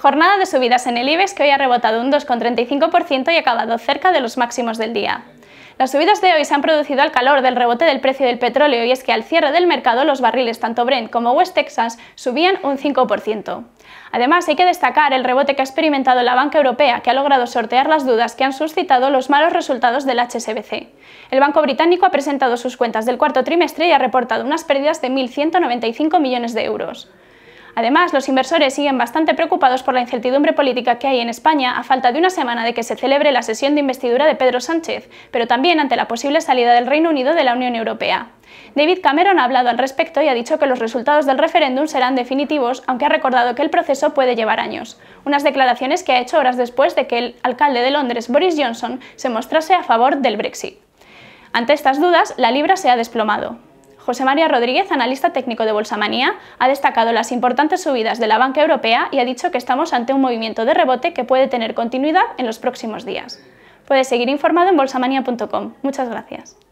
Jornada de subidas en el IBEX que hoy ha rebotado un 2,35% y ha acabado cerca de los máximos del día. Las subidas de hoy se han producido al calor del rebote del precio del petróleo y es que al cierre del mercado los barriles tanto Brent como West Texas subían un 5%. Además, hay que destacar el rebote que ha experimentado la banca europea, que ha logrado sortear las dudas que han suscitado los malos resultados del HSBC. El Banco Británico ha presentado sus cuentas del cuarto trimestre y ha reportado unas pérdidas de 1.195 millones de euros. Además, los inversores siguen bastante preocupados por la incertidumbre política que hay en España a falta de una semana de que se celebre la sesión de investidura de Pedro Sánchez, pero también ante la posible salida del Reino Unido de la Unión Europea. David Cameron ha hablado al respecto y ha dicho que los resultados del referéndum serán definitivos, aunque ha recordado que el proceso puede llevar años. Unas declaraciones que ha hecho horas después de que el alcalde de Londres, Boris Johnson, se mostrase a favor del Brexit. Ante estas dudas, la libra se ha desplomado. José María Rodríguez, analista técnico de Bolsamanía, ha destacado las importantes subidas de la banca europea y ha dicho que estamos ante un movimiento de rebote que puede tener continuidad en los próximos días. Puede seguir informado en bolsamania.com. Muchas gracias.